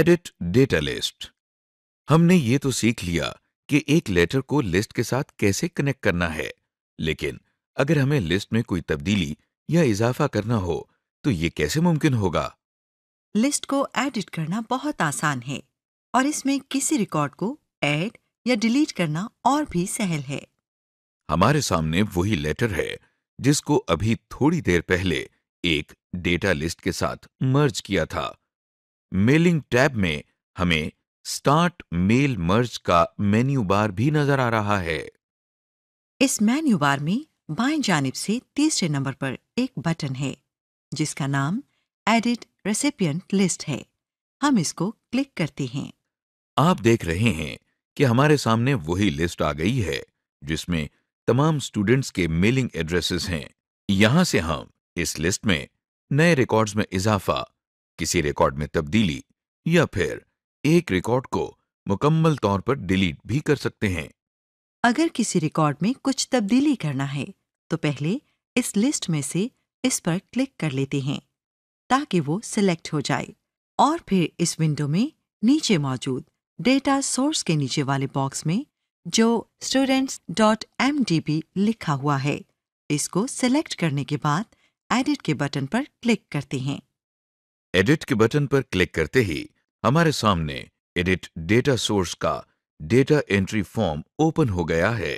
edit data list हमने ये तो सीख लिया कि एक लेटर को लिस्ट के साथ कैसे कनेक्ट करना है लेकिन अगर हमें लिस्ट में कोई तब्दीली या इजाफा करना हो तो ये कैसे मुमकिन होगा लिस्ट को एडिट करना बहुत आसान है और इसमें किसी रिकॉर्ड को ऐड या डिलीट करना और भी सहल है हमारे सामने वही लेटर है जिसको अभी थोड़ी देर पहले एक डेटा लिस्ट के साथ मर्ज किया था मेलिंग टैब में हमें स्टार्ट मेल मर्ज का मेन्यू बार भी नजर आ रहा है इस मेन्यू बार में बाएं जानब से तीसरे नंबर पर एक बटन है जिसका नाम एडिट रेसिपियंट लिस्ट है हम इसको क्लिक करते हैं आप देख रहे हैं कि हमारे सामने वही लिस्ट आ गई है जिसमें तमाम स्टूडेंट्स के मेलिंग एड्रेसेस हैं यहां से हम इस लिस्ट में नए रिकॉर्ड्स में इजाफा किसी रिकॉर्ड में तब्दीली या फिर एक रिकॉर्ड को मुकम्मल तौर पर डिलीट भी कर सकते हैं अगर किसी रिकॉर्ड में कुछ तब्दीली करना है तो पहले इस लिस्ट में से इस पर क्लिक कर लेते हैं ताकि वो सिलेक्ट हो जाए और फिर इस विंडो में नीचे मौजूद डेटा सोर्स के नीचे वाले बॉक्स में जो स्टूडेंट्स डॉट एम लिखा हुआ है इसको सिलेक्ट करने के बाद एडिट के बटन पर क्लिक करते हैं एडिट के बटन पर क्लिक करते ही हमारे सामने एडिट डेटा सोर्स का डेटा एंट्री फॉर्म ओपन हो गया है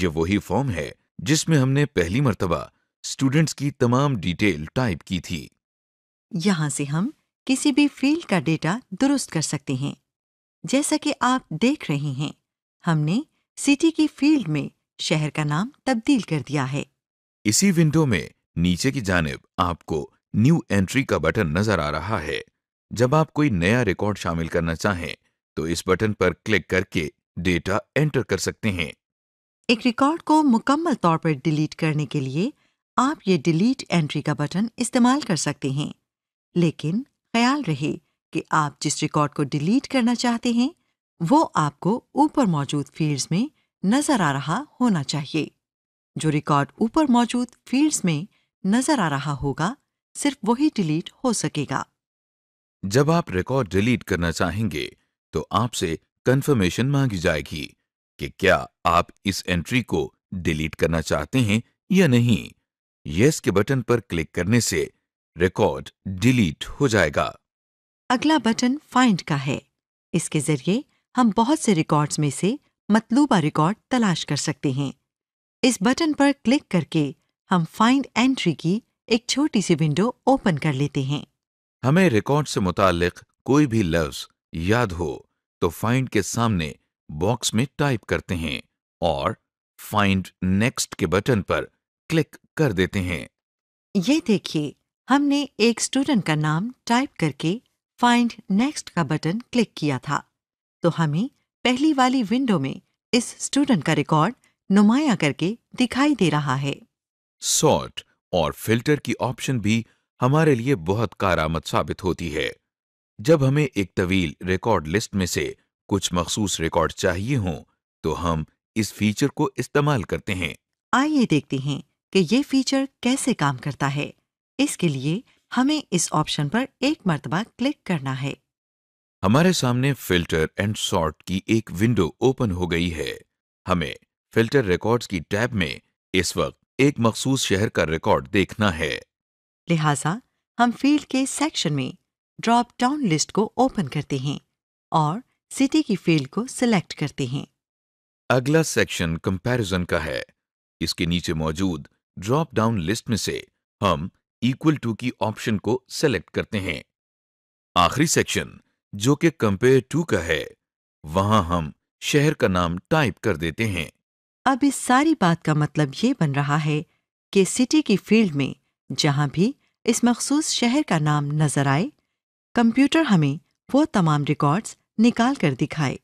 ये वही फॉर्म है जिसमें हमने पहली मर्तबा स्टूडेंट्स की तमाम डिटेल टाइप की थी यहां से हम किसी भी फील्ड का डेटा दुरुस्त कर सकते हैं जैसा कि आप देख रहे हैं हमने सिटी की फील्ड में शहर का नाम तब्दील कर दिया है इसी विंडो में नीचे की जानब आपको न्यू एंट्री का बटन नजर आ रहा है जब आप कोई नया रिकॉर्ड शामिल करना चाहें तो इस बटन पर क्लिक करके डेटा एंटर कर सकते हैं एक रिकॉर्ड को मुकम्मल तौर पर डिलीट करने के लिए आप ये डिलीट एंट्री का बटन इस्तेमाल कर सकते हैं लेकिन ख्याल रहे कि आप जिस रिकॉर्ड को डिलीट करना चाहते हैं वो आपको ऊपर मौजूद फील्ड्स में नजर आ रहा होना चाहिए जो रिकॉर्ड ऊपर मौजूद फील्ड्स में नजर आ रहा होगा सिर्फ वही डिलीट हो सकेगा जब आप रिकॉर्ड डिलीट करना चाहेंगे तो आपसे कंफर्मेशन मांगी जाएगी कि क्या आप इस एंट्री को डिलीट करना चाहते हैं या नहीं यस के बटन पर क्लिक करने से रिकॉर्ड डिलीट हो जाएगा अगला बटन फाइंड का है इसके जरिए हम बहुत से रिकॉर्ड्स में से मतलूबा रिकॉर्ड तलाश कर सकते हैं इस बटन पर क्लिक करके हम फाइंड एंट्री की एक छोटी सी विंडो ओपन कर लेते हैं हमें रिकॉर्ड से मुतालिक कोई भी लफ्ज याद हो तो फाइंड के सामने बॉक्स में टाइप करते हैं और फाइंड नेक्स्ट के बटन पर क्लिक कर देते हैं ये देखिए हमने एक स्टूडेंट का नाम टाइप करके फाइंड नेक्स्ट का बटन क्लिक किया था तो हमें पहली वाली विंडो में इस स्टूडेंट का रिकॉर्ड नुमाया करके दिखाई दे रहा है सॉर्ट और फिल्टर की ऑप्शन भी हमारे लिए बहुत कारामद साबित होती है जब हमें एक तवील रिकॉर्ड लिस्ट में से कुछ मखसूस रिकॉर्ड चाहिए हों तो हम इस फीचर को इस्तेमाल करते हैं आइए देखते हैं कि ये फीचर कैसे काम करता है इसके लिए हमें इस ऑप्शन पर एक मरतबा क्लिक करना है हमारे सामने फिल्टर एंड सॉर्ट की एक विंडो ओपन हो गई है हमें फिल्टर रिकॉर्ड्स की टैब में इस वक्त एक मखसूस शहर का रिकॉर्ड देखना है लिहाजा हम फील्ड के सेक्शन में ड्रॉप डाउन लिस्ट को ओपन करते हैं और सिटी की फील्ड को सिलेक्ट करते हैं अगला सेक्शन कंपैरिजन का है इसके नीचे मौजूद ड्रॉप डाउन लिस्ट में से हम इक्वल टू की ऑप्शन को सेलेक्ट करते हैं आखिरी सेक्शन जो कि कंपेयर टू का है वहां हम शहर का नाम टाइप कर देते हैं अब इस सारी बात का मतलब ये बन रहा है कि सिटी की फील्ड में जहाँ भी इस मखसूस शहर का नाम नजर आए कंप्यूटर हमें वो तमाम रिकॉर्ड्स निकाल कर दिखाए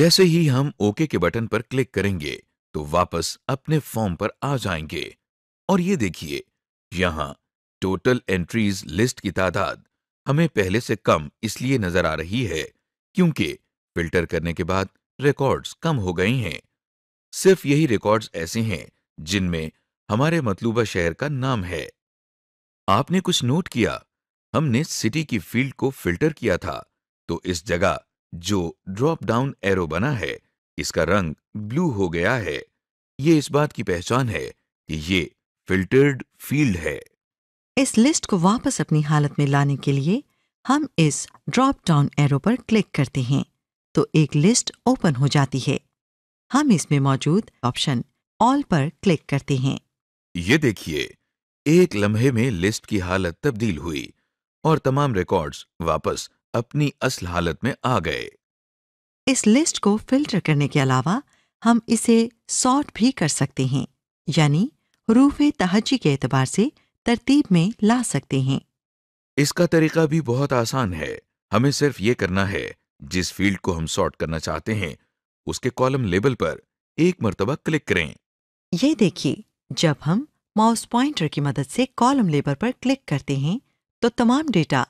जैसे ही हम ओके के बटन पर क्लिक करेंगे तो वापस अपने फॉर्म पर आ जाएंगे और ये देखिए यहाँ टोटल एंट्रीज लिस्ट की तादाद हमें पहले से कम इसलिए नजर आ रही है क्योंकि फिल्टर करने के बाद रिकॉर्ड्स कम हो गई हैं सिर्फ यही रिकॉर्ड्स ऐसे हैं जिनमें हमारे मतलूबा शहर का नाम है आपने कुछ नोट किया हमने सिटी की फील्ड को फिल्टर किया था तो इस जगह जो ड्रॉप डाउन एरो बना है इसका रंग ब्लू हो गया है ये इस बात की पहचान है कि ये फिल्टर्ड फील्ड है इस लिस्ट को वापस अपनी हालत में लाने के लिए हम इस ड्रॉप डाउन एरो पर क्लिक करते हैं तो एक लिस्ट ओपन हो जाती है हम इसमें मौजूद ऑप्शन ऑल पर क्लिक करते हैं ये देखिए एक लम्हे में लिस्ट की हालत तब्दील हुई और तमाम रिकॉर्ड्स वापस अपनी असल हालत में आ गए इस लिस्ट को फिल्टर करने के अलावा हम इसे सॉर्ट भी कर सकते हैं यानी रूफ तहजी के एतबार से तरतीब में ला सकते हैं इसका तरीका भी बहुत आसान है हमें सिर्फ ये करना है जिस फील्ड को हम सॉर्ट करना चाहते हैं उसके कॉलम लेबल पर एक मरतबा क्लिक करें ये देखिए जब हम माउस पॉइंटर की मदद से कॉलम लेबल पर क्लिक करते हैं तो तमाम डेटा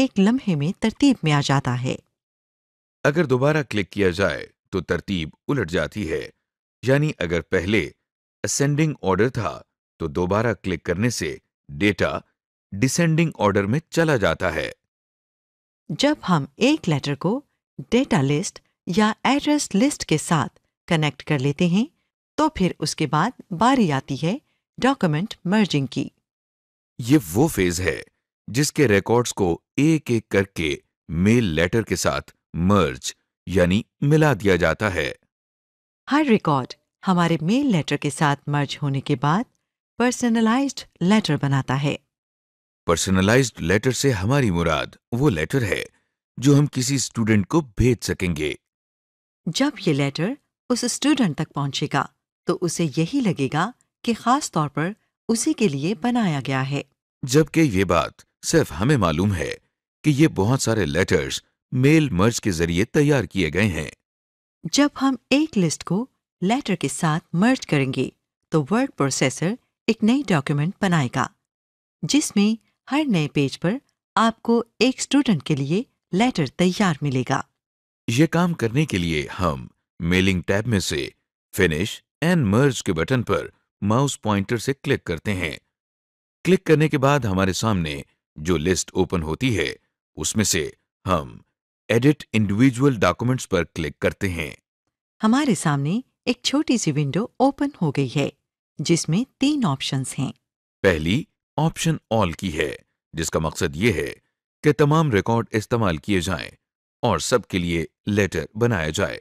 एक लम्हे में तरतीब में आ जाता है अगर दोबारा क्लिक किया जाए तो तरतीब उलट जाती है यानी अगर पहले असेंडिंग ऑर्डर था तो दोबारा क्लिक करने से डेटा डिसेंडिंग ऑर्डर में चला जाता है जब हम एक लेटर को डेटा लिस्ट या एड्रेस लिस्ट के साथ कनेक्ट कर लेते हैं तो फिर उसके बाद बारी आती है डॉक्यूमेंट मर्जिंग की ये वो फेज है जिसके रिकॉर्ड्स को एक एक करके मेल लेटर के साथ मर्ज यानी मिला दिया जाता है हर रिकॉर्ड हमारे मेल लेटर के साथ मर्ज होने के बाद पर्सनलाइज्ड लेटर बनाता है पर्सनलाइज्ड लेटर से हमारी मुराद वो लेटर है जो हम किसी स्टूडेंट को भेज सकेंगे जब ये लेटर उस स्टूडेंट तक पहुंचेगा तो उसे यही लगेगा कि खास तौर पर उसी के लिए बनाया गया है जबकि ये बात सिर्फ हमें मालूम है कि ये बहुत सारे लेटर्स मेल मर्ज के जरिए तैयार किए गए हैं जब हम एक लिस्ट को लेटर के साथ मर्ज करेंगे तो वर्ड प्रोसेसर एक नई डॉक्यूमेंट बनाएगा जिसमें हर नए पेज पर आपको एक स्टूडेंट के लिए लेटर तैयार मिलेगा ये काम करने के लिए हम मेलिंग टैब में से फिनिश एंड मर्ज के बटन पर माउस पॉइंटर से क्लिक करते हैं क्लिक करने के बाद हमारे सामने जो लिस्ट ओपन होती है उसमें से हम एडिट इंडिविजुअल डॉक्यूमेंट्स पर क्लिक करते हैं हमारे सामने एक छोटी सी विंडो ओपन हो गई है जिसमें तीन ऑप्शंस हैं पहली ऑप्शन ऑल की है जिसका मकसद ये है कि तमाम रिकॉर्ड इस्तेमाल किए जाएं और सबके लिए लेटर बनाया जाए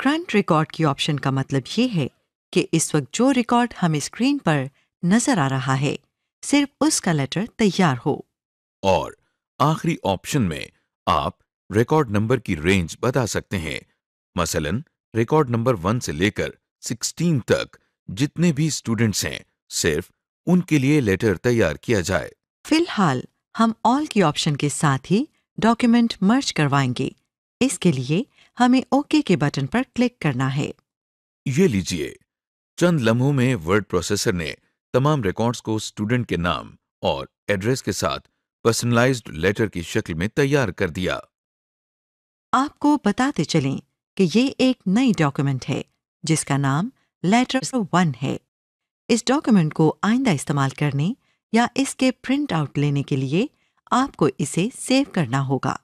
क्रंट रिकॉर्ड की ऑप्शन का मतलब ये है कि इस वक्त जो रिकॉर्ड हमें स्क्रीन पर नजर आ रहा है सिर्फ उसका लेटर तैयार हो और आखिरी ऑप्शन में आप रिकॉर्ड नंबर की रेंज बता सकते हैं मसलन रिकॉर्ड नंबर वन से लेकर सिक्सटीन तक जितने भी स्टूडेंट्स हैं सिर्फ उनके लिए लेटर तैयार किया जाए फिलहाल हम ऑल की ऑप्शन के साथ ही डॉक्यूमेंट मर्ज करवाएंगे इसके लिए हमें ओके के बटन पर क्लिक करना है ये लीजिए चंद लम्हों में वर्ड प्रोसेसर ने तमाम रिकॉर्ड्स को स्टूडेंट के नाम और एड्रेस के साथ पर्सनलाइज्ड लेटर की शक्ल में तैयार कर दिया आपको बताते चलें कि ये एक नई डॉक्यूमेंट है जिसका नाम लेटर वन है इस डॉक्यूमेंट को आइंदा इस्तेमाल करने या इसके प्रिंट आउट लेने के लिए आपको इसे सेव करना होगा